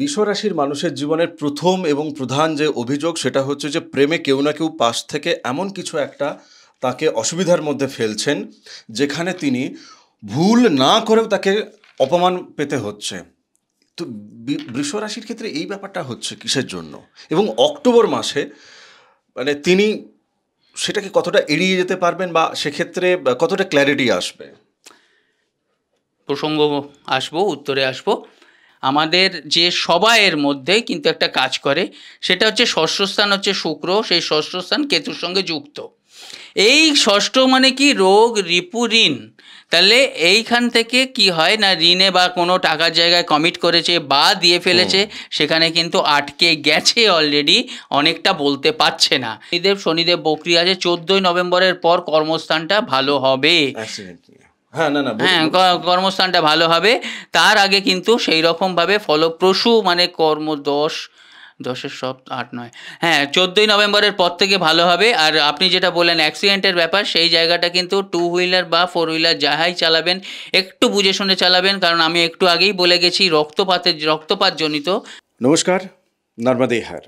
বিশ্বরাশির মানুষের জীবনের প্রথম এবং প্রধান যে অভিযোগ সেটা হচ্ছে যে প্রেমে কেউ না কেউ পাশ থেকে এমন কিছু একটা তাকে অসুবিধার মধ্যে ফেলছেন যেখানে তিনি ভুল না করেও তাকে অপমান পেতে হচ্ছে তো বৃষরাশির ক্ষেত্রে এই ব্যাপারটা হচ্ছে কিসের জন্য এবং অক্টোবর মাসে মানে তিনি সেটাকে কতটা এড়িয়ে যেতে পারবেন বা সেক্ষেত্রে কতটা ক্ল্যারিটি আসবে প্রসঙ্গ আসবো উত্তরে আসবো আমাদের যে সবাইয়ের মধ্যে কিন্তু একটা কাজ করে সেটা হচ্ছে ষষ্ঠস্থান হচ্ছে শুক্র সেই ষষ্ঠস্থান কেতুর সঙ্গে যুক্ত এই ষষ্ঠ মানে কি রোগ রিপু ঋণ তাহলে এইখান থেকে কি হয় না ঋণে বা কোনো টাকার জায়গায় কমিট করেছে বা দিয়ে ফেলেছে সেখানে কিন্তু আটকে গেছে অলরেডি অনেকটা বলতে পারছে না শনিদেব শনিদেব বক্রি আছে চোদ্দই নভেম্বরের পর কর্মস্থানটা ভালো হবে হ্যাঁ না না হ্যাঁ কর্মস্থানটা ভালো হবে তার আগে কিন্তু সেই রকমভাবে ফলপ্রসূ মানে কর্ম দশ দশের সব আট নয় হ্যাঁ চোদ্দোই নভেম্বরের পর থেকে ভালো হবে আর আপনি যেটা বললেন অ্যাক্সিডেন্টের ব্যাপার সেই জায়গাটা কিন্তু টু হুইলার বা ফোর হুইলার যাহাই চালাবেন একটু বুঝে শুনে চালাবেন কারণ আমি একটু আগেই বলে গেছি রক্তপাতের রক্তপাতজনিত নমস্কার নর্মদে হার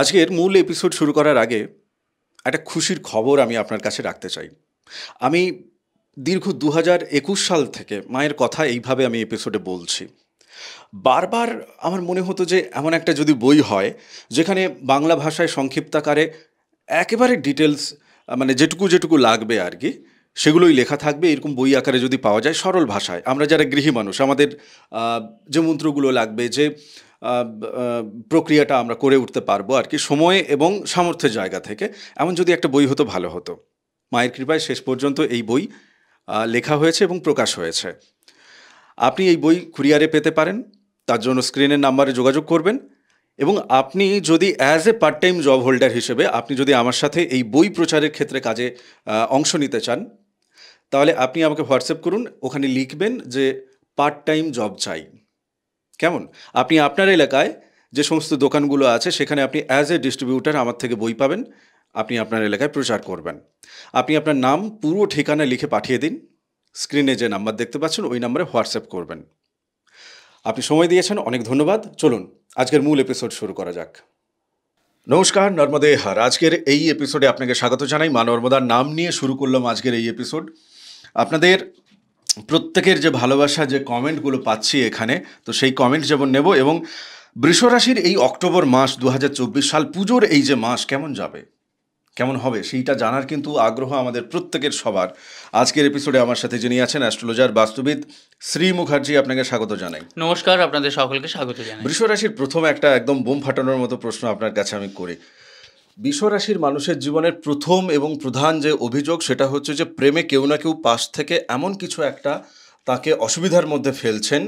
আজকের মূল এপিসোড শুরু করার আগে একটা খুশির খবর আমি আপনার কাছে রাখতে চাই আমি দীর্ঘ দু সাল থেকে মায়ের কথা এইভাবে আমি এপিসোডে বলছি বারবার আমার মনে হতো যে এমন একটা যদি বই হয় যেখানে বাংলা ভাষায় সংক্ষিপ্তাকারে একেবারে ডিটেলস মানে যেটুকু যেটুকু লাগবে আর কি সেগুলোই লেখা থাকবে এরকম বই আকারে যদি পাওয়া যায় সরল ভাষায় আমরা যারা গৃহী মানুষ আমাদের যে মন্ত্রগুলো লাগবে যে প্রক্রিয়াটা আমরা করে উঠতে পারবো আর কি সময় এবং সামর্থ্যের জায়গা থেকে এমন যদি একটা বই হতো ভালো হতো মায়ের কৃপায় শেষ পর্যন্ত এই বই লেখা হয়েছে এবং প্রকাশ হয়েছে আপনি এই বই কুরিয়ারে পেতে পারেন তার জন্য স্ক্রিনের নাম্বারে যোগাযোগ করবেন এবং আপনি যদি as a part time job holder হিসেবে আপনি যদি আমার সাথে এই বই প্রচারের ক্ষেত্রে কাজে অংশ নিতে চান তাহলে আপনি আমাকে হোয়াটসঅ্যাপ করুন ওখানে লিখবেন যে পার্ট টাইম জব চাই কেমন আপনি আপনার এলাকায় যে সমস্ত দোকানগুলো আছে সেখানে আপনি অ্যাজ এ ডিস্ট্রিবিউটার আমার থেকে বই পাবেন আপনি আপনার এলাকায় প্রচার করবেন আপনি আপনার নাম পুরো ঠিকানা লিখে পাঠিয়ে দিন স্ক্রিনে যে নাম্বার দেখতে পাচ্ছেন ওই নাম্বারে হোয়াটসঅ্যাপ করবেন আপনি সময় দিয়েছেন অনেক ধন্যবাদ চলুন আজকের মূল এপিসোড শুরু করা যাক নমস্কার নর্মদে হার আজকের এই এপিসোডে আপনাকে স্বাগত জানাই মা নর্মদার নাম নিয়ে শুরু করলাম আজকের এই এপিসোড আপনাদের প্রত্যেকের যে ভালোবাসা যে কমেন্টগুলো পাচ্ছি এখানে তো সেই কমেন্ট যেমন নেব এবং বৃষরাশির এই অক্টোবর মাস দু সাল পুজোর এই যে মাস কেমন যাবে কেমন হবে সেইটা জানার কিন্তু আগ্রহ আমাদের প্রত্যেকের সবার আজকের এপিসোডে আমার সাথে যিনি আছেন অ্যাস্ট্রোলজার বাস্তুবিদ শ্রী মুখার্জি আপনাকে স্বাগত জানাই নমস্কার আপনাদের সকলকে স্বাগত জানাই বৃষরাশির প্রথম একটা একদম বোম ফাটানোর মতো প্রশ্ন আপনার কাছে আমি করি বিশ্বরাশির মানুষের জীবনের প্রথম এবং প্রধান যে অভিযোগ সেটা হচ্ছে যে প্রেমে কেউ না কেউ পাশ থেকে এমন কিছু একটা তাকে অসুবিধার মধ্যে ফেলছেন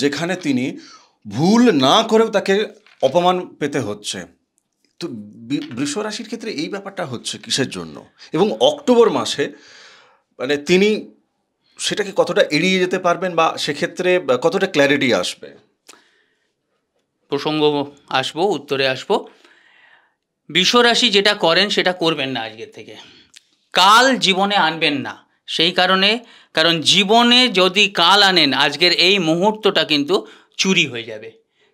যেখানে তিনি ভুল না করেও তাকে অপমান পেতে হচ্ছে তো বৃষ রাশির ক্ষেত্রে এই ব্যাপারটা হচ্ছে কিসের জন্য এবং অক্টোবর মাসে মানে তিনি সেটাকে কতটা এড়িয়ে যেতে পারবেন বা সেক্ষেত্রে কতটা ক্ল্যারিটি আসবে প্রসঙ্গ আসবো উত্তরে আসবো বিশ্বরাশি যেটা করেন সেটা করবেন না আজকের থেকে কাল জীবনে আনবেন না সেই কারণে কারণ জীবনে যদি কাল আনেন আজকের এই মুহূর্তটা কিন্তু চুরি হয়ে যাবে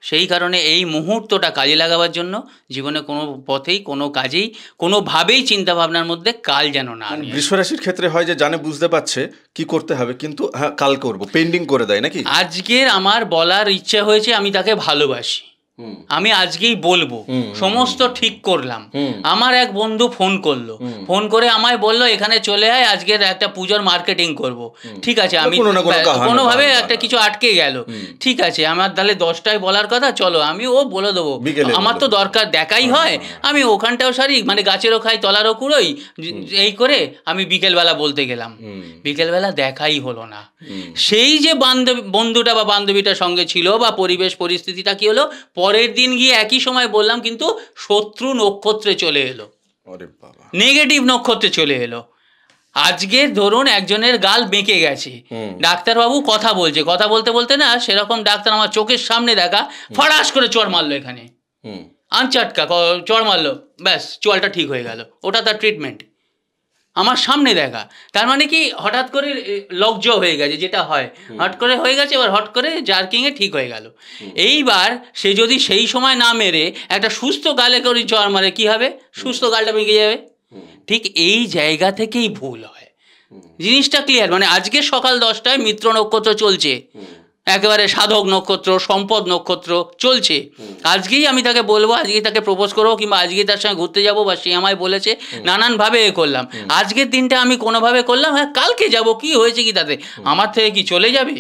সেই কারণে এই মুহূর্তটা কাজে লাগাবার জন্য জীবনে কোনো পথেই কোনো কাজেই কোনোভাবেই চিন্তাভাবনার মধ্যে কাল যেন না মানে বৃষরাশির ক্ষেত্রে হয় যে জানে বুঝতে পারছে কি করতে হবে কিন্তু হ্যাঁ কাল করব পেন্ডিং করে দেয় নাকি আজকের আমার বলার ইচ্ছে হয়েছে আমি তাকে ভালোবাসি আমি আজকেই বলবো সমস্ত ঠিক করলাম আমার এক বন্ধু ফোন করলো ফোন করে আমায় বললো এখানে চলে আয় আজকের একটা পুজোর মার্কেটিং করব ঠিক আছে আমি কোনোভাবে একটা কিছু আটকে গেল ঠিক আছে আমার তাহলে দশটায় বলার কথা চলো আমি ও বলে দেবো আমার তো দরকার দেখাই হ্যাঁ, হয় হ্যাঁ। আমি ওখানটাও সারি মানে গাছেরও খাই তলারও কুড়োই এই করে আমি বিকেলবেলা বলতে গেলাম বিকেলবেলা দেখাই হলো না সেই যে বান্ধবী বন্ধুটা বা বান্ধবীটার সঙ্গে ছিল বা পরিবেশ পরিস্থিতিটা কি হলো পর পরের দিন গিয়ে একই সময় বললাম কিন্তু শত্রু নক্ষত্রে চলে এলো নেগেটিভ নক্ষত্রে চলে এলো আজকে ধরুন একজনের গাল বেঁকে গেছে ডাক্তারবাবু কথা বলছে কথা বলতে বলতে না সেরকম ডাক্তার আমার চোখের সামনে দেখা ফড়াস করে চর মারলো এখানে আনচাটকা চড় মারলো ব্যাস চলটা ঠিক হয়ে গেল ওটা তার ট্রিটমেন্ট আমার সামনে দেখা তার মানে কি হঠাৎ করে লজ্জ হয়ে গেছে যেটা হয় হট করে হয়ে গেছে এবার হট করে জার্কিংয়ে ঠিক হয়ে গেল এইবার সে যদি সেই সময় না মেরে একটা সুস্থ গালে করে জ্বর মারে কী হবে সুস্থ গালটা ভেঙে যাবে ঠিক এই জায়গা থেকেই ভুল হয় জিনিসটা ক্লিয়ার মানে আজকে সকাল দশটায় মিত্র নক্ষত্র চলছে একেবারে সাধক নক্ষত্র সম্পদ নক্ষত্র চলছে আজকেই আমি তাকে বলবো আজকেই তাকে প্রপোজ করবো কিংবা আজকে তার সঙ্গে ঘুরতে যাবো বা সে আমায় বলেছে নানানভাবে এ করলাম আজকের দিনটা আমি কোনোভাবে করলাম হ্যাঁ কালকে যাব কি হয়েছে কি তাতে আমার থেকে কি চলে যাবে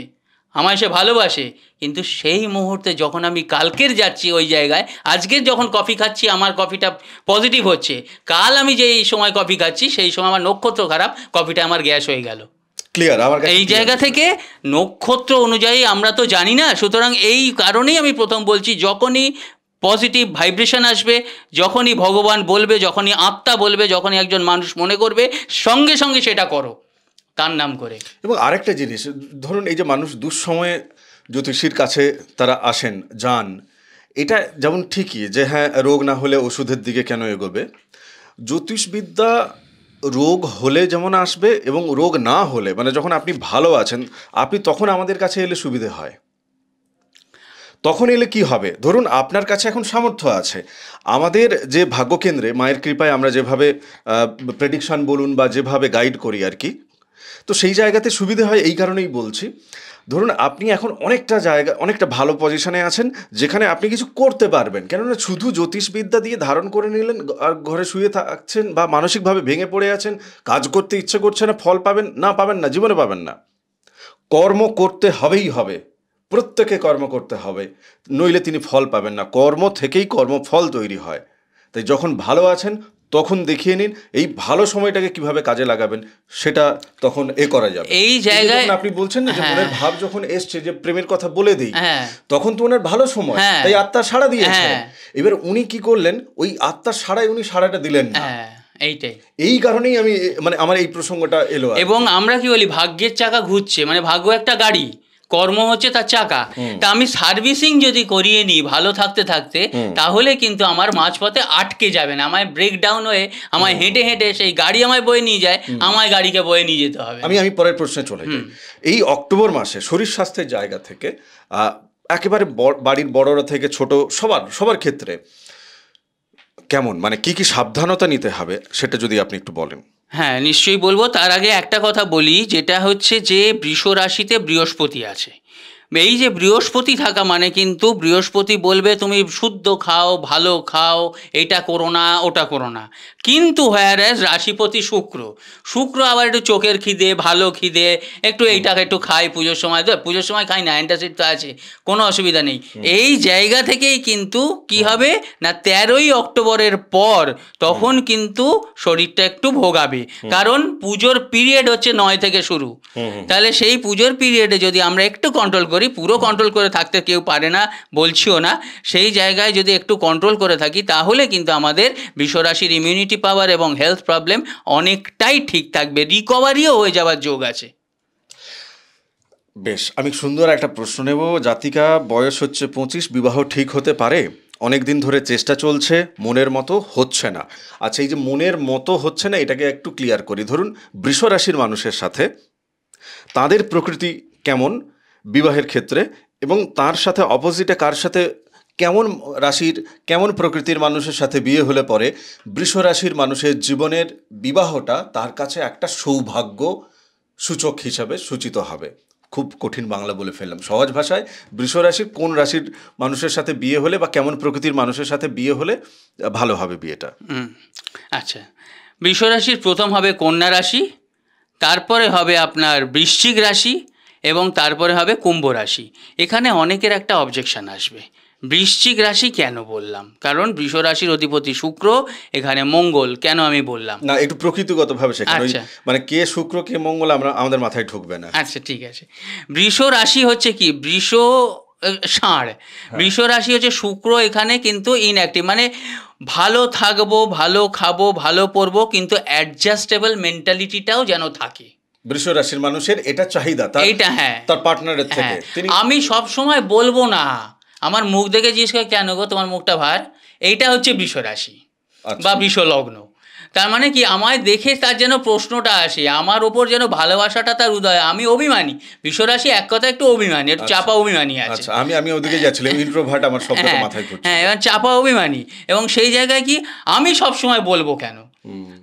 আমায় সে ভালোবাসে কিন্তু সেই মুহূর্তে যখন আমি কালকের যাচ্ছি ওই জায়গায় আজকের যখন কফি খাচ্ছি আমার কফিটা পজিটিভ হচ্ছে কাল আমি যেই সময় কফি খাচ্ছি সেই সময় আমার নক্ষত্র খারাপ কফিটা আমার গ্যাস হয়ে গেল ক্লিয়ার আমার এই জায়গা থেকে নক্ষত্র অনুযায়ী আমরা তো জানি না সুতরাং এই কারণেই আমি প্রথম বলছি যখনই পজিটিভ ভাইব্রেশন আসবে যখনই ভগবান বলবে যখনই আত্মা বলবে যখনই একজন মানুষ মনে করবে সঙ্গে সঙ্গে সেটা করো তার নাম করে এবং আরেকটা জিনিস ধরুন এই যে মানুষ দুঃসময়ে জ্যোতিষীর কাছে তারা আসেন যান এটা যেমন ঠিকই যে হ্যাঁ রোগ না হলে ওষুধের দিকে কেন এগোবে জ্যোতিষবিদ্যা রোগ হলে যেমন আসবে এবং রোগ না হলে মানে যখন আপনি ভালো আছেন আপনি তখন আমাদের কাছে এলে সুবিধে হয় তখন এলে কি হবে ধরুন আপনার কাছে এখন সামর্থ্য আছে আমাদের যে ভাগ্যকেন্দ্রে মায়ের কৃপায় আমরা যেভাবে প্রেডিকশান বলুন বা যেভাবে গাইড করি আর কি তো সেই জায়গাতে সুবিধে হয় এই কারণেই বলছি ধরুন আপনি এখন অনেকটা জায়গা অনেকটা ভালো পজিশনে আছেন যেখানে আপনি কিছু করতে পারবেন কেননা শুধু জ্যোতিষবিদ্যা দিয়ে ধারণ করে নিলেন আর ঘরে শুয়ে থাকছেন বা মানসিকভাবে ভেঙে পড়ে আছেন কাজ করতে ইচ্ছে করছে না ফল পাবেন না পাবেন না জীবনে পাবেন না কর্ম করতে হবেই হবে প্রত্যেকে কর্ম করতে হবে নইলে তিনি ফল পাবেন না কর্ম থেকেই কর্মফল তৈরি হয় তাই যখন ভালো আছেন তখন দেখিয়ে নিন এই ভালো সময়টাকে কিভাবে কাজে লাগাবেন সেটা তখন এ করা যাবে এই জায়গায় আপনি বলছেন না যে হ্যাঁ। ভাব যখন এসছে যে প্রেমের কথা বলে দিই হ্যাঁ। তখন তো ওনার ভালো সময় হ্যাঁ। তাই আত্মা সাড়া দিয়েছে এবার উনি কি করলেন ওই আত্মার সাড়াই উনি সাড়াটা দিলেন না এইটাই এই কারণেই আমি মানে আমার এই প্রসঙ্গটা এলো এবং আমরা কি বলি ভাগ্যের চাকা ঘুরছে মানে ভাগ্য একটা গাড়ি কর্ম হচ্ছে তার চাকা তা আমি সার্ভিসিং যদি করিয়ে নিই ভালো থাকতে থাকতে তাহলে কিন্তু আমার মাঝপথে আটকে যাবে না আমায় ব্রেকডাউন হয়ে আমায় হেঁটে হেঁটে সেই গাড়ি আমায় বয়ে নিয়ে যায় আমায় গাড়িকে বয়ে নিয়ে যেতে হবে আমি আমি পরের প্রশ্নে চলে যাই এই অক্টোবর মাসে শরীর স্বাস্থ্যের জায়গা থেকে একেবারে বাড়ির বড়রা থেকে ছোট সবার সবার ক্ষেত্রে কেমন মানে কি কি সাবধানতা নিতে হবে সেটা যদি আপনি একটু বলেন হ্যাঁ নিশ্চয়ই বলবো তার আগে একটা কথা বলি যেটা হচ্ছে যে বৃষ রাশিতে বৃহস্পতি আছে এই যে বৃহস্পতি থাকা মানে কিন্তু বৃহস্পতি বলবে তুমি শুদ্ধ খাও ভালো খাও এটা করো না ওটা করো না কিন্তু হ্যার রাশিপতি শুক্র শুক্র আবার একটু চোখের খিদে ভালো খিদে একটু এইটাকে একটু খাই পুজোর সময় তো পুজোর সময় খাই না অ্যান্টাসিড তো আছে কোনো অসুবিধা নেই এই জায়গা থেকেই কিন্তু কি হবে না তেরোই অক্টোবরের পর তখন কিন্তু শরীরটা একটু ভোগাবে কারণ পুজোর পিরিয়ড হচ্ছে নয় থেকে শুরু তাহলে সেই পুজোর পিরিয়ডে যদি আমরা একটু কন্ট্রোল করি করি পুরো কন্ট্রোল করে থাকতে কেউ পারে না বলছিও না সেই জায়গায় যদি একটু কন্ট্রোল করে থাকি তাহলে কিন্তু আমাদের বিশ্বরাশির ইমিউনিটি পাওয়ার এবং হেলথ প্রবলেম অনেকটাই ঠিক থাকবে রিকভারিও হয়ে যাওয়ার যোগ আছে বেশ আমি সুন্দর একটা প্রশ্ন নেব জাতিকা বয়স হচ্ছে পঁচিশ বিবাহ ঠিক হতে পারে অনেক দিন ধরে চেষ্টা চলছে মনের মতো হচ্ছে না আচ্ছা এই যে মনের মতো হচ্ছে না এটাকে একটু ক্লিয়ার করি ধরুন বৃষ রাশির মানুষের সাথে তাদের প্রকৃতি কেমন বিবাহের ক্ষেত্রে এবং তার সাথে অপোজিটে কার সাথে কেমন রাশির কেমন প্রকৃতির মানুষের সাথে বিয়ে হলে পরে বৃষ রাশির মানুষের জীবনের বিবাহটা তার কাছে একটা সৌভাগ্য সূচক হিসাবে সূচিত হবে খুব কঠিন বাংলা বলে ফেললাম সহজ ভাষায় বৃষ রাশির কোন রাশির মানুষের সাথে বিয়ে হলে বা কেমন প্রকৃতির মানুষের সাথে বিয়ে হলে ভালো হবে বিয়েটা আচ্ছা বৃষ রাশির প্রথম হবে কন্যা রাশি তারপরে হবে আপনার বৃশ্চিক রাশি এবং তারপরে হবে কুম্ভ রাশি এখানে অনেকের একটা অবজেকশান আসবে বৃশ্চিক রাশি কেন বললাম কারণ বৃষ রাশির অধিপতি শুক্র এখানে মঙ্গল কেন আমি বললাম না একটু প্রকৃতিগতভাবে ভাবে আচ্ছা। মানে কে শুক্র কে মঙ্গল আমরা আমাদের মাথায় ঢুকবে না আচ্ছা ঠিক আছে বৃষ রাশি হচ্ছে কি বৃষ ষাঁড় হ্যাঁ। বৃষ রাশি হচ্ছে শুক্র এখানে কিন্তু ইনঅ্যাক্টিভ মানে ভালো থাকবো ভালো খাবো ভালো পরবো কিন্তু অ্যাডজাস্টেবল মেন্টালিটিটাও যেন থাকে বৃষ মানুষের এটা চাহিদা তার হ্যাঁ তার পার্টনারের হ্যাঁ। থেকে আমি সব সময় বলবো না আমার মুখ দেখে জিজ্ঞেস করে কেন গো তোমার মুখটা ভার এইটা হচ্ছে বৃষ রাশি আচ্ছা। বা বৃষ লগ্ন তার মানে কি আমায় দেখে তার যেন প্রশ্নটা আসে আমার ওপর যেন ভালোবাসাটা তার উদয় আমি অভিমানী বিশ্বরাশি এক কথা একটু অভিমানী একটু আচ্ছা। চাপা অভিমানী আছে আচ্ছা, আমি আমি ওদিকে যাচ্ছিলাম ইন্ট্রোভার্ট আমার শব্দটা হ্যাঁ, মাথায় হ্যাঁ এবার চাপা অভিমানী এবং সেই জায়গায় কি আমি সব সময় বলবো কেন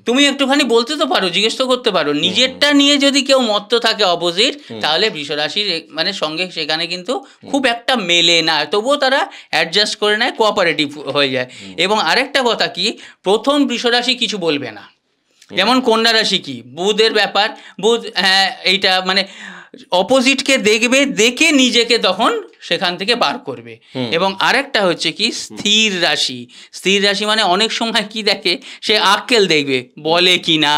তুমি একটুখানি বলতে তো পারো জিজ্ঞেস তো করতে পারো নিজেরটা নিয়ে যদি কেউ মত্ত থাকে অপোজিট তাহলে বৃষরাশির মানে সঙ্গে সেখানে কিন্তু খুব একটা মেলে না তবুও তারা অ্যাডজাস্ট করে নেয় কোঅপারেটিভ হয়ে যায় এবং আরেকটা কথা কি প্রথম বৃষরাশি কিছু বলবে না যেমন কন্যা রাশি কি বুধের ব্যাপার বুধ হ্যাঁ এইটা মানে অপোজিটকে দেখবে দেখে নিজেকে তখন সেখান থেকে বার করবে এবং আরেকটা হচ্ছে কি স্থির রাশি স্থির রাশি মানে অনেক সময় কি দেখে সে আক্কেল দেখবে বলে কি না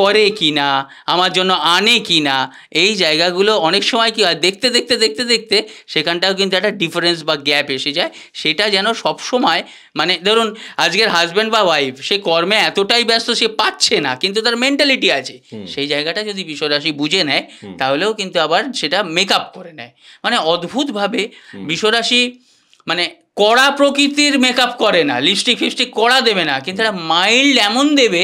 করে কি না আমার জন্য আনে কি না এই জায়গাগুলো অনেক সময় কি হয় দেখতে দেখতে দেখতে দেখতে সেখানটাও কিন্তু একটা ডিফারেন্স বা গ্যাপ এসে যায় সেটা যেন সব সময় মানে ধরুন আজকের হাজব্যান্ড বা ওয়াইফ সে কর্মে এতটাই ব্যস্ত সে পাচ্ছে না কিন্তু তার মেন্টালিটি আছে সেই জায়গাটা যদি বিষয়রাশি বুঝে নেয় তাহলেও কিন্তু আবার সেটা মেক আপ করে নেয় মানে অদ্ভুতভাবে বিষয়রাশি মানে কড়া প্রকৃতির মেকআপ করে না লিপস্টিক ফিপস্টিক কড়া দেবে না কিন্তু একটা মাইল্ড এমন দেবে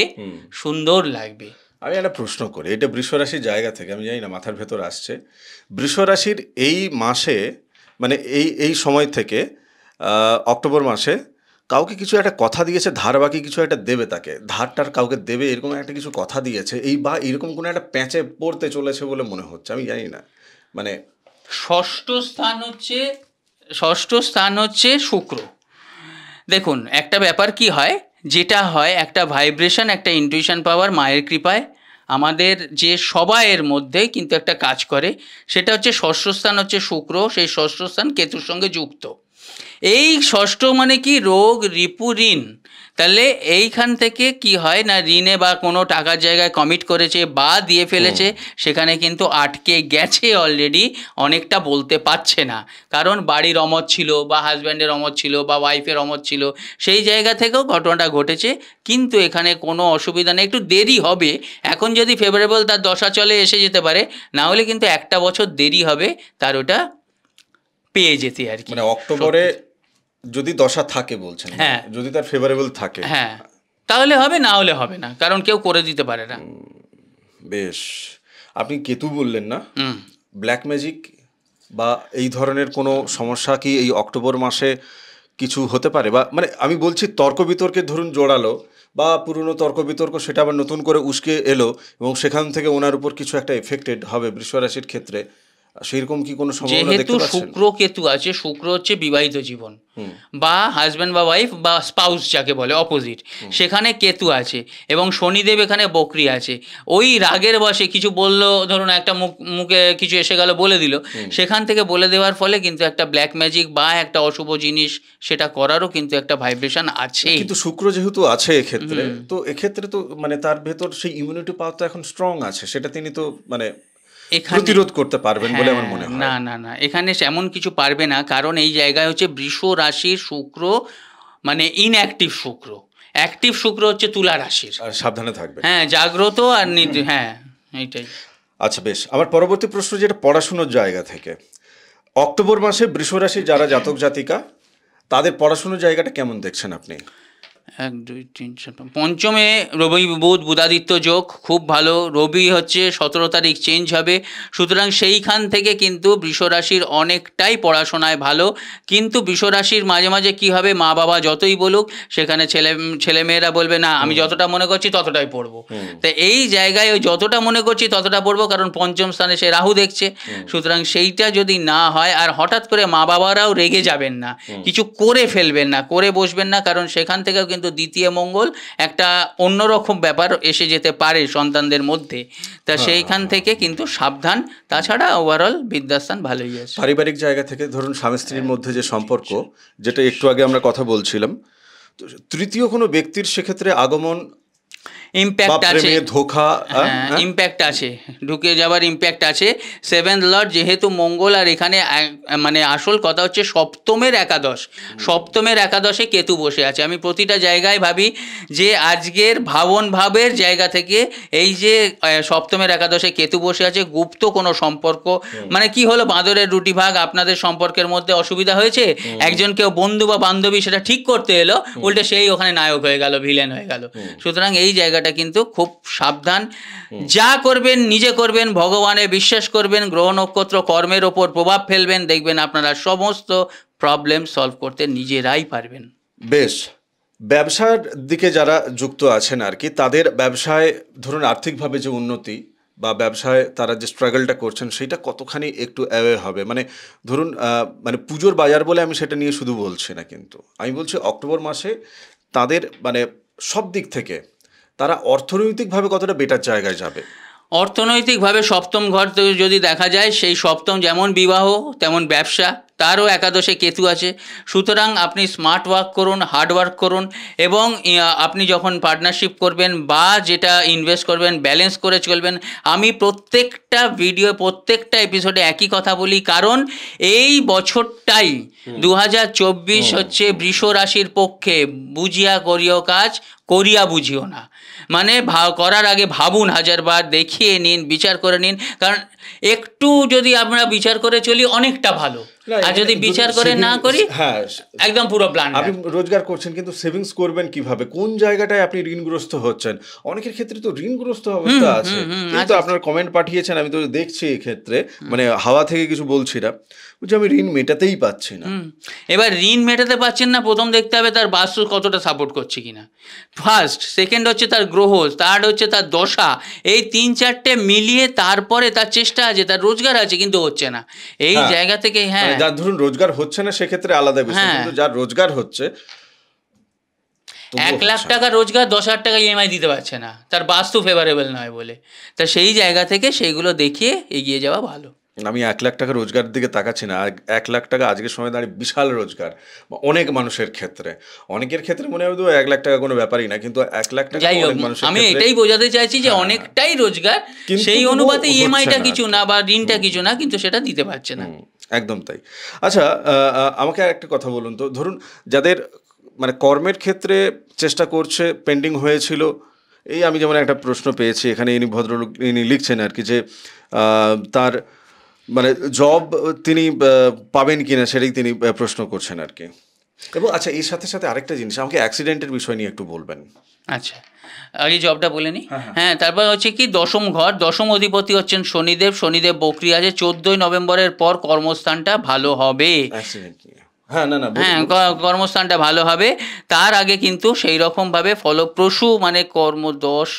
সুন্দর লাগবে আমি একটা প্রশ্ন করি এটা বৃষরাশির জায়গা থেকে আমি জানি না মাথার ভেতর আসছে বৃষরাশির এই মাসে মানে এই এই সময় থেকে অক্টোবর মাসে কাউকে কিছু একটা কথা দিয়েছে ধার বাকি কিছু একটা দেবে তাকে ধারটার কাউকে দেবে এরকম একটা কিছু কথা দিয়েছে এই বা এরকম কোনো একটা প্যাঁচে পড়তে চলেছে বলে মনে হচ্ছে আমি জানি না মানে ষষ্ঠ স্থান হচ্ছে ষষ্ঠ স্থান হচ্ছে শুক্র দেখুন একটা ব্যাপার কি হয় যেটা হয় একটা ভাইব্রেশন একটা ইন্টুইশন পাওয়ার মায়ের কৃপায় আমাদের যে সবাইয়ের মধ্যে কিন্তু একটা কাজ করে সেটা হচ্ছে ষষ্ঠ স্থান হচ্ছে শুক্র সেই ষষ্ঠ স্থান কেতুর সঙ্গে যুক্ত এই ষষ্ঠ মানে কি রোগ রিপুরিন তাহলে এইখান থেকে কি হয় না ঋণে বা কোনো টাকার জায়গায় কমিট করেছে বা দিয়ে ফেলেছে সেখানে কিন্তু আটকে গেছে অলরেডি অনেকটা বলতে পারছে না কারণ বাড়ির অমত ছিল বা হাজব্যান্ডের অমত ছিল বা ওয়াইফের অমত ছিল সেই জায়গা থেকেও ঘটনাটা ঘটেছে কিন্তু এখানে কোনো অসুবিধা নেই একটু দেরি হবে এখন যদি ফেভারেবল তার দশা চলে এসে যেতে পারে না হলে কিন্তু একটা বছর দেরি হবে তার ওটা পেয়ে যেতে আর কি মানে অক্টোবরে যদি দশা থাকে বলছেন হ্যাঁ যদি তার ফেভারেবল থাকে হ্যাঁ তাহলে হবে না হলে হবে না কারণ কেউ করে দিতে পারে না বেশ আপনি কেতু বললেন না ব্ল্যাক ম্যাজিক বা এই ধরনের কোনো সমস্যা কি এই অক্টোবর মাসে কিছু হতে পারে বা মানে আমি বলছি তর্ক বিতর্কে ধরুন জোড়ালো বা পুরনো তর্ক বিতর্ক সেটা আবার নতুন করে উস্কে এলো এবং সেখান থেকে ওনার উপর কিছু একটা এফেক্টেড হবে বৃষরাশির ক্ষেত্রে সেরকম কি কোনো যেহেতু শুক্র কেতু আছে শুক্র হচ্ছে বিবাহিত জীবন বা হাজব্যান্ড বা ওয়াইফ বা স্পাউস যাকে বলে অপোজিট সেখানে কেতু আছে এবং শনিদেব এখানে বকরি আছে ওই রাগের বসে কিছু বললো ধরুন একটা মুখ মুখে কিছু এসে গেল বলে দিল সেখান থেকে বলে দেওয়ার ফলে কিন্তু একটা ব্ল্যাক ম্যাজিক বা একটা অশুভ জিনিস সেটা করারও কিন্তু একটা ভাইব্রেশন আছে কিন্তু শুক্র যেহেতু আছে এক্ষেত্রে তো এক্ষেত্রে তো মানে তার ভেতর সেই ইমিউনিটি পাওয়ার তো এখন স্ট্রং আছে সেটা তিনি তো মানে প্রতিরোধ করতে পারবেন বলে আমার হ্যাঁ, মনে হয় না না না এখানে এমন কিছু পারবে না কারণ এই জায়গায় হচ্ছে বৃষ রাশির শুক্র মানে ইনঅ্যাক্টিভ শুক্র অ্যাক্টিভ শুক্র হচ্ছে তুলা রাশির আর সাবধানে থাকবে হ্যাঁ জাগ্রত আর হ্যাঁ এইটাই আচ্ছা বেশ আবার পরবর্তী প্রশ্ন যেটা পড়াশুনোর জায়গা থেকে অক্টোবর মাসে বৃষ রাশি যারা জাতক জাতিকা তাদের পড়াশুনোর জায়গাটা কেমন দেখছেন আপনি এক দুই তিন চার পঞ্চমে রবি বুধ বুধাদিত্য যোগ খুব ভালো রবি হচ্ছে সতেরো তারিখ চেঞ্জ হবে সুতরাং সেইখান থেকে কিন্তু বৃষরাশির অনেকটাই পড়াশোনায় ভালো কিন্তু বৃষরাশির মাঝে মাঝে কি হবে মা বাবা যতই বলুক সেখানে ছেলে ছেলেমেয়েরা বলবে না আমি যতটা মনে করছি ততটাই পড়বো তো এই জায়গায় ওই যতটা মনে করছি ততটা পড়বো কারণ পঞ্চম স্থানে সে রাহু দেখছে সুতরাং সেইটা যদি না হয় আর হঠাৎ করে মা বাবারাও রেগে যাবেন না কিছু করে ফেলবেন না করে বসবেন না কারণ সেখান থেকেও কিন্তু দ্বিতীয় মঙ্গল একটা অন্যরকম ব্যাপার এসে যেতে পারে সন্তানদের মধ্যে তা হ্যাঁ। সেইখান থেকে কিন্তু সাবধান তাছাড়া ওভারঅল বিদ্যাস্থান ভালোই আছে পারিবারিক জায়গা থেকে ধরুন স্বামী স্ত্রীর মধ্যে যে সম্পর্ক হ্যাঁ। যেটা একটু আগে আমরা কথা বলছিলাম তৃতীয় কোনো ব্যক্তির সেক্ষেত্রে আগমন ইম্প্যাক্ট আছে ধোকা ইম্প্যাক্ট হ্যাঁ? আছে ঢুকে যাওয়ার ইম্প্যাক্ট আছে সেভেন লর্ড যেহেতু মঙ্গল আর এখানে মানে আসল কথা হচ্ছে সপ্তমের একাদশ সপ্তমের একাদশে কেতু বসে আছে আমি প্রতিটা জায়গায় ভাবি যে আজকের ভাবন ভাবের জায়গা থেকে এই যে সপ্তমের একাদশে কেতু বসে আছে গুপ্ত কোনো সম্পর্ক মানে কি হলো বাঁদরের রুটি ভাগ আপনাদের সম্পর্কের মধ্যে অসুবিধা হয়েছে একজন কেউ বন্ধু বা বান্ধবী সেটা ঠিক করতে এলো উল্টে সেই ওখানে নায়ক হয়ে গেল ভিলেন হয়ে গেল সুতরাং এই জায়গাটা জায়গাটা কিন্তু খুব সাবধান যা করবেন নিজে করবেন ভগবানে বিশ্বাস করবেন গ্রহ নক্ষত্র কর্মের ওপর প্রভাব ফেলবেন দেখবেন আপনারা সমস্ত প্রবলেম সলভ করতে নিজেরাই পারবেন বেশ ব্যবসার দিকে যারা যুক্ত আছেন আর কি তাদের ব্যবসায় ধরুন আর্থিকভাবে যে উন্নতি বা ব্যবসায় তারা যে স্ট্রাগলটা করছেন সেটা কতখানি একটু অ্যাওয়ে হবে মানে ধরুন মানে পুজোর বাজার বলে আমি সেটা নিয়ে শুধু বলছি না কিন্তু আমি বলছি অক্টোবর মাসে তাদের মানে সব দিক থেকে তারা অর্থনৈতিকভাবে কতটা বেটার জায়গায় যাবে অর্থনৈতিকভাবে সপ্তম ঘর যদি দেখা যায় সেই সপ্তম যেমন বিবাহ তেমন ব্যবসা তারও একাদশে কেতু আছে সুতরাং আপনি স্মার্ট ওয়ার্ক করুন হার্ড ওয়ার্ক করুন এবং আপনি যখন পার্টনারশিপ করবেন বা যেটা ইনভেস্ট করবেন ব্যালেন্স করে চলবেন আমি প্রত্যেকটা ভিডিও প্রত্যেকটা এপিসোডে একই কথা বলি কারণ এই বছরটাই দু হচ্ছে বৃষ রাশির পক্ষে বুঝিয়া করিও কাজ করিয়া বুঝিও না মানে ভা করার আগে ভাবুন হাজারবার দেখিয়ে নিন বিচার করে নিন কারণ একটু যদি আমরা বিচার করে চলি অনেকটা ভালো আর যদি বিচার করে না করি হ্যাঁ, হ্যাঁ একদম পুরো প্ল্যান আপনি রোজগার করছেন কিন্তু সেভিংস করবেন কিভাবে কোন জায়গাটায় আপনি ঋণগ্রস্ত হচ্ছেন অনেকের ক্ষেত্রে তো ঋণগ্রস্ত অবস্থা আছে কিন্তু আচ্ছা। আপনার কমেন্ট পাঠিয়েছেন আমি তো দেখছি ক্ষেত্রে মানে হাওয়া থেকে কিছু বলছি না বলছি আমি ঋণ মেটাতেই পাচ্ছি না এবার ঋণ মেটাতে পারছেন না প্রথম দেখতে হবে তার বাস্তু কতটা সাপোর্ট করছে কিনা ফার্স্ট সেকেন্ড হচ্ছে তার গ্রহ থার্ড হচ্ছে তার দশা এই তিন চারটে মিলিয়ে তারপরে তার চেষ্টা আছে তার রোজগার আছে কিন্তু হচ্ছে না এই হ্যাঁ। জায়গা থেকে হ্যাঁ মানে যার ধরুন রোজগার হচ্ছে না সেক্ষেত্রে আলাদা বিষয় হ্যাঁ। কিন্তু যার রোজগার হচ্ছে এক লাখ টাকা রোজগার দশ হাজার টাকা ইএমআই দিতে পারছে না তার বাস্তু ফেভারেবল নয় বলে তা সেই জায়গা থেকে সেইগুলো দেখিয়ে এগিয়ে যাওয়া ভালো আমি এক লাখ টাকা রোজগার দিকে তাকাচ্ছি না এক লাখ টাকা আজকের সময় দাঁড়িয়ে বিশাল রোজগার অনেক মানুষের ক্ষেত্রে অনেকের ক্ষেত্রে মনে হবে এক লাখ টাকা কোনো ব্যাপারই না কিন্তু এক লাখ টাকা আমি এটাই বোঝাতে চাইছি যে হ্যাঁ। অনেকটাই রোজগার সেই অনুপাতে ইএমআইটা কিছু না বা ঋণটা কিছু না কিন্তু সেটা দিতে পারছে না একদম তাই আচ্ছা আমাকে আর একটা কথা বলুন তো ধরুন যাদের মানে কর্মের ক্ষেত্রে চেষ্টা করছে পেন্ডিং হয়েছিল এই আমি যেমন একটা প্রশ্ন পেয়েছি এখানে ইনি ভদ্রলোক ইনি লিখছেন আর কি যে তার মানে জব তিনি পাবেন কি না সেটাই তিনি প্রশ্ন করছেন আর কি এবং আচ্ছা এর সাথে সাথে আরেকটা জিনিস আমাকে অ্যাক্সিডেন্টের বিষয় নিয়ে একটু বলবেন আচ্ছা আগে জবটা বলে নি হ্যাঁ, হ্যাঁ।, হ্যাঁ তারপর হচ্ছে কি দশম ঘর দশম অধিপতি হচ্ছেন শনিদেব শনিদেব বকরি আছে চোদ্দই নভেম্বরের পর কর্মস্থানটা ভালো হবে হ্যাঁ, হ্যাঁ কর্মস্থানটা ভালো হবে তার আগে কিন্তু সেই রকম ভাবে ফলপ্রসূ মানে কর্ম দশ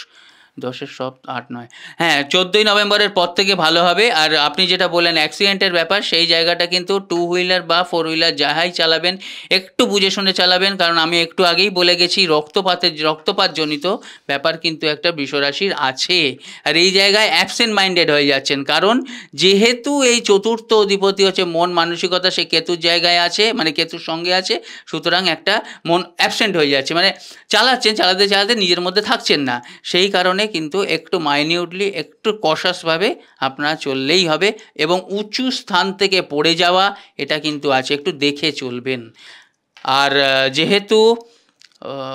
দশের সব আট নয় হ্যাঁ চোদ্দোই নভেম্বরের পর থেকে ভালো হবে আর আপনি যেটা বললেন অ্যাক্সিডেন্টের ব্যাপার সেই জায়গাটা কিন্তু টু হুইলার বা ফোর হুইলার যাহাই চালাবেন একটু বুঝে শুনে চালাবেন কারণ আমি একটু আগেই বলে গেছি রক্তপাতের রক্তপাতজনিত ব্যাপার কিন্তু একটা বিষরাশির আছে আর এই জায়গায় অ্যাবসেন্ট মাইন্ডেড হয়ে যাচ্ছেন কারণ যেহেতু এই চতুর্থ অধিপতি হচ্ছে মন মানসিকতা সে কেতুর জায়গায় আছে মানে কেতুর সঙ্গে আছে সুতরাং একটা মন অ্যাবসেন্ট হয়ে যাচ্ছে মানে চালাচ্ছেন চালাতে চালাতে নিজের মধ্যে থাকছেন না সেই কারণে এখানে কিন্তু একটু মাইনিউটলি একটু কষাসভাবে আপনার চললেই হবে এবং উঁচু স্থান থেকে পড়ে যাওয়া এটা কিন্তু আছে একটু দেখে চলবেন আর যেহেতু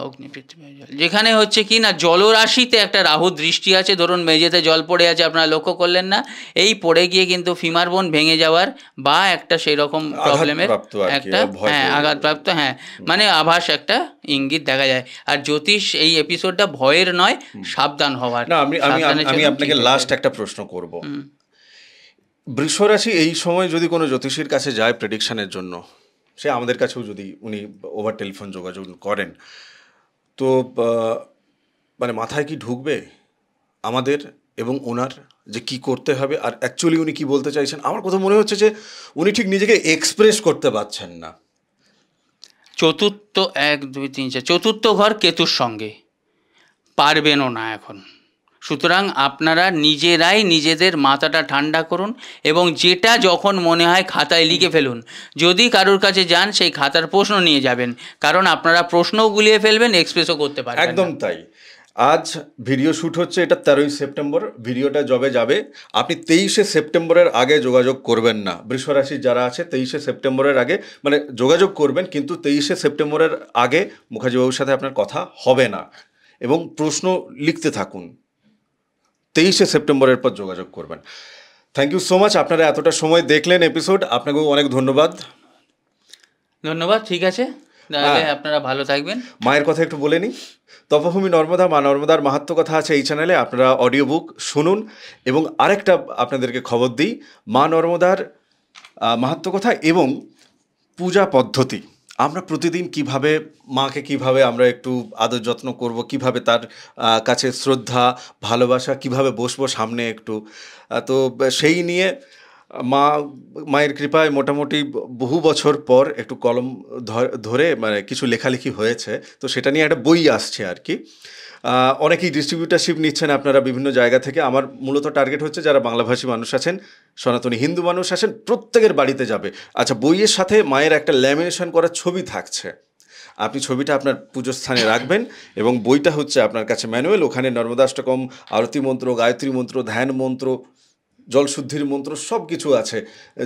অগ্নি পৃথিবী যেখানে হচ্ছে কি না জলরাশিতে একটা রাহু দৃষ্টি আছে ধরুন মেঝেতে জল পড়ে আছে আপনারা লক্ষ্য করলেন না এই পড়ে গিয়ে কিন্তু ফিমার বোন ভেঙে যাওয়ার বা একটা সেই রকম প্রবলেমের একটা হ্যাঁ আঘাতপ্রাপ্ত হ্যাঁ মানে আভাস একটা ইঙ্গিত দেখা যায় আর জ্যোতিষ এই এপিসোডটা ভয়ের নয় সাবধান হওয়ার আমি আপনাকে লাস্ট একটা প্রশ্ন করব বৃষরাশি এই সময় যদি কোনো জ্যোতিষীর কাছে যায় প্রেডিকশনের জন্য সে আমাদের কাছেও যদি উনি ওভার টেলিফোন যোগাযোগ করেন তো মানে মাথায় কি ঢুকবে আমাদের এবং ওনার যে কি করতে হবে আর অ্যাকচুয়ালি উনি কি বলতে চাইছেন আমার কথা মনে হচ্ছে যে উনি ঠিক নিজেকে এক্সপ্রেস করতে পারছেন না চতুর্থ এক দুই তিন চার চতুর্থ ঘর কেতুর সঙ্গে পারবেনও না এখন সুতরাং আপনারা নিজেরাই নিজেদের মাথাটা ঠান্ডা করুন এবং যেটা যখন মনে হয় খাতায় লিখে ফেলুন যদি কারোর কাছে যান সেই খাতার প্রশ্ন নিয়ে যাবেন কারণ আপনারা প্রশ্নও গুলিয়ে ফেলবেন এক্সপ্রেসও করতে পারেন একদম তাই আজ ভিডিও শ্যুট হচ্ছে এটা তেরোই সেপ্টেম্বর ভিডিওটা জবে যাবে আপনি তেইশে সেপ্টেম্বরের আগে যোগাযোগ করবেন না বৃষরাশি যারা আছে তেইশে সেপ্টেম্বরের আগে মানে যোগাযোগ করবেন কিন্তু তেইশে সেপ্টেম্বরের আগে মুখার্জিবাবুর সাথে আপনার কথা হবে না এবং প্রশ্ন লিখতে থাকুন তেইশে সেপ্টেম্বরের পর যোগাযোগ করবেন থ্যাংক ইউ সো মাচ আপনারা এতটা সময় দেখলেন এপিসোড আপনাকেও অনেক ধন্যবাদ ধন্যবাদ ঠিক আছে হ্যাঁ। আপনারা ভালো থাকবেন মায়ের কথা একটু বলে নিই তপভূমি নর্মদা মা নর্মদার মাহাত্ম কথা আছে এই চ্যানেলে আপনারা অডিও বুক শুনুন এবং আরেকটা আপনাদেরকে খবর দিই মা নর্মদার মাহাত্ম কথা এবং পূজা পদ্ধতি আমরা প্রতিদিন কিভাবে মাকে কিভাবে আমরা একটু আদর যত্ন করব কিভাবে তার কাছে শ্রদ্ধা ভালোবাসা কিভাবে বসবো সামনে একটু তো সেই নিয়ে মা মায়ের কৃপায় মোটামুটি বহু বছর পর একটু কলম ধরে মানে কিছু লেখালেখি হয়েছে তো সেটা নিয়ে একটা বই আসছে আর কি অনেকেই ডিস্ট্রিবিউটারশিপ নিচ্ছেন আপনারা বিভিন্ন জায়গা থেকে আমার মূলত টার্গেট হচ্ছে যারা বাংলাভাষী মানুষ আছেন সনাতনী হিন্দু মানুষ আছেন প্রত্যেকের বাড়িতে যাবে আচ্ছা বইয়ের সাথে মায়ের একটা ল্যামিনেশন করা ছবি থাকছে আপনি ছবিটা আপনার পুজোর স্থানে রাখবেন এবং বইটা হচ্ছে আপনার কাছে ম্যানুয়াল ওখানে নর্মদাষ্টকম আরতি মন্ত্র গায়ত্রী মন্ত্র ধ্যান মন্ত্র জলশুদ্ধির মন্ত্র সব কিছু আছে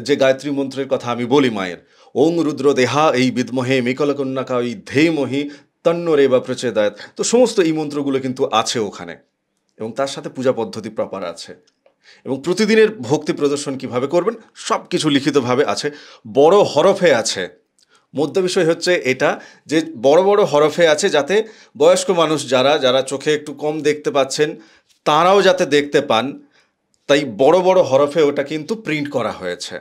যে গায়ত্রী মন্ত্রের কথা আমি বলি মায়ের ওং রুদ্র দেহা এই বিদমহে মিকলকন্যাকা ওই ধেমহি তন্নরে বা প্রচেদায়ত তো সমস্ত এই মন্ত্রগুলো কিন্তু আছে ওখানে এবং তার সাথে পূজা পদ্ধতি প্রপার আছে এবং প্রতিদিনের ভক্তি প্রদর্শন কিভাবে করবেন সব কিছু লিখিতভাবে আছে বড় হরফে আছে মধ্য বিষয় হচ্ছে এটা যে বড় বড় হরফে আছে যাতে বয়স্ক মানুষ যারা যারা চোখে একটু কম দেখতে পাচ্ছেন তারাও যাতে দেখতে পান তাই বড় বড় হরফে ওটা কিন্তু প্রিন্ট করা হয়েছে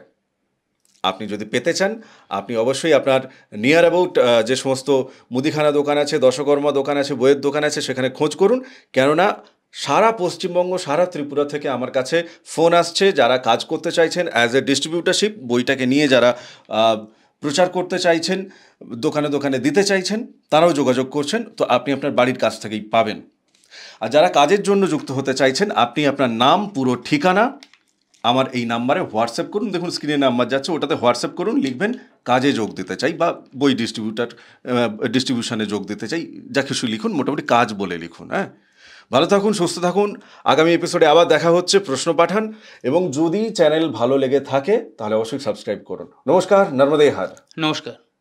আপনি যদি পেতে চান আপনি অবশ্যই আপনার নিয়ার অ্যাবাউট যে সমস্ত মুদিখানা দোকান আছে দশকর্মা দোকান আছে বইয়ের দোকান আছে সেখানে খোঁজ করুন কেননা সারা পশ্চিমবঙ্গ সারা ত্রিপুরা থেকে আমার কাছে ফোন আসছে যারা কাজ করতে চাইছেন অ্যাজ এ ডিস্ট্রিবিউটারশিপ বইটাকে নিয়ে যারা প্রচার করতে চাইছেন দোকানে দোকানে দিতে চাইছেন তারাও যোগাযোগ করছেন তো আপনি আপনার বাড়ির কাছ থেকেই পাবেন আর যারা কাজের জন্য যুক্ত হতে চাইছেন আপনি আপনার নাম পুরো ঠিকানা আমার এই নাম্বারে হোয়াটসঅ্যাপ করুন দেখুন স্ক্রিনে নাম্বার যাচ্ছে ওটাতে হোয়াটসঅ্যাপ করুন লিখবেন কাজে যোগ দিতে চাই বা বই ডিস্ট্রিবিউটার ডিস্ট্রিবিউশনে যোগ দিতে চাই যা কিছু লিখুন মোটামুটি কাজ বলে লিখুন হ্যাঁ ভালো থাকুন সুস্থ থাকুন আগামী এপিসোডে আবার দেখা হচ্ছে প্রশ্ন পাঠান এবং যদি চ্যানেল ভালো লেগে থাকে তাহলে অবশ্যই সাবস্ক্রাইব করুন নমস্কার নর্মদে হার নমস্কার